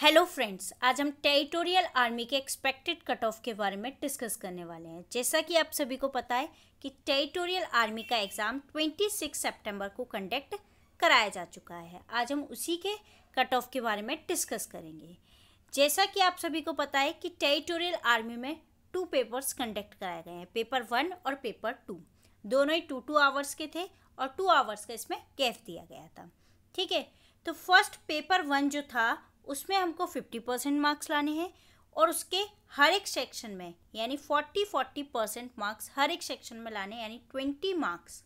hello friends आज हम territorial army के एक्सपेक्टेड कट ऑफ के बारे में डिस्कस करने वाले हैं जैसा कि आप सभी को पता है कि टेरिटोरियल आर्मी का एग्ज़ाम 26 सितंबर को कंडक्ट कराया जा चुका है आज हम उसी के कट ऑफ के बारे में डिस्कस करेंगे जैसा कि आप सभी को पता है कि टेरिटोरियल आर्मी में टू पेपर्स कंडक्ट कराए गए हैं पेपर वन और पेपर टू दोनों ही टू टू आवर्स के थे और टू आवर्स का इसमें गैप दिया गया था ठीक है तो फर्स्ट पेपर वन जो था उसमें हमको फिफ्टी परसेंट मार्क्स लाने हैं और उसके हर एक सेक्शन में यानी फोर्टी फोर्टी परसेंट मार्क्स हर एक सेक्शन में लाने यानी ट्वेंटी मार्क्स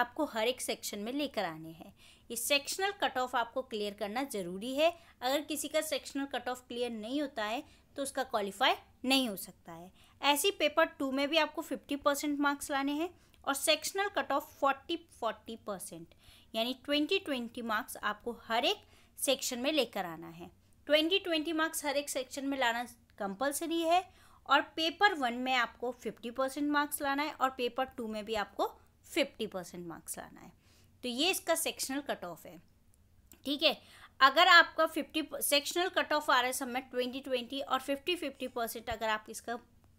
आपको हर एक सेक्शन में लेकर आने हैं ये सेक्शनल कट ऑफ आपको क्लियर करना ज़रूरी है अगर किसी का सेक्शनल कट ऑफ क्लियर नहीं होता है तो उसका क्वालिफाई नहीं हो सकता है ऐसी पेपर टू में भी आपको फिफ्टी परसेंट मार्क्स लाने हैं और sectional cut off forty forty percent यानी ट्वेंटी ट्वेंटी मार्क्स आपको हर एक सेक्शन में लेकर आना है ट्वेंटी ट्वेंटी मार्क्स हर एक सेक्शन में लाना कंपलसरी है और पेपर वन में आपको फिफ्टी परसेंट मार्क्स लाना है और पेपर टू में भी आपको फिफ्टी परसेंट मार्क्स लाना है तो ये इसका सेक्शनल कट ऑफ है ठीक है अगर आपका फिफ्टी सेक्शनल कट ऑफ आ रहा है सब में ट्वेंटी ट्वेंटी और फिफ्टी फिफ्टी परसेंट अगर आप इसका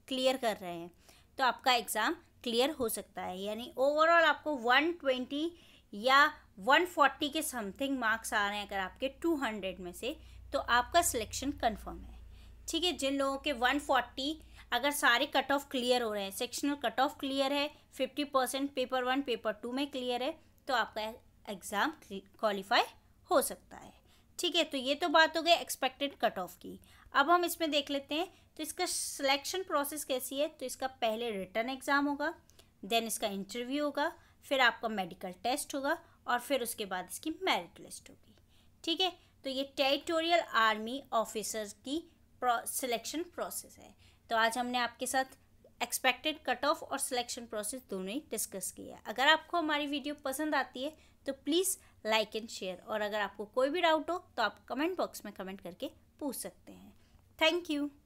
क्लियर कर रहे हैं तो आपका एग्ज़ाम क्लियर हो सकता है यानी ओवरऑल आपको वन ट्वेंटी या 140 के समथिंग मार्क्स आ रहे हैं अगर आपके 200 में से तो आपका सिलेक्शन कंफर्म है ठीक है जिन लोगों के 140 अगर सारे कट ऑफ क्लियर हो रहे हैं सेक्शनल कट ऑफ क्लियर है 50 percent paper one paper two में क्लियर है तो आपका एग्ज़ाम क्वालिफाई हो सकता है ठीक है तो ये तो बात हो गई एक्सपेक्टेड कट ऑफ की अब हम इसमें देख लेते हैं तो इसका सिलेक्शन प्रोसेस कैसी है तो इसका पहले रिटर्न एग्ज़ाम होगा देन इसका इंटरव्यू होगा फिर आपका मेडिकल टेस्ट होगा और फिर उसके बाद इसकी मेरिट लिस्ट होगी ठीक है तो ये टेरिटोरियल आर्मी ऑफिसर्स की सिलेक्शन प्रोसेस है तो आज हमने आपके साथ एक्सपेक्टेड कट ऑफ और सिलेक्शन प्रोसेस दोनों ही डिस्कस किया है अगर आपको हमारी वीडियो पसंद आती है तो प्लीज़ लाइक एंड शेयर और अगर आपको कोई भी डाउट हो तो आप कमेंट बॉक्स में कमेंट करके पूछ सकते हैं थैंक यू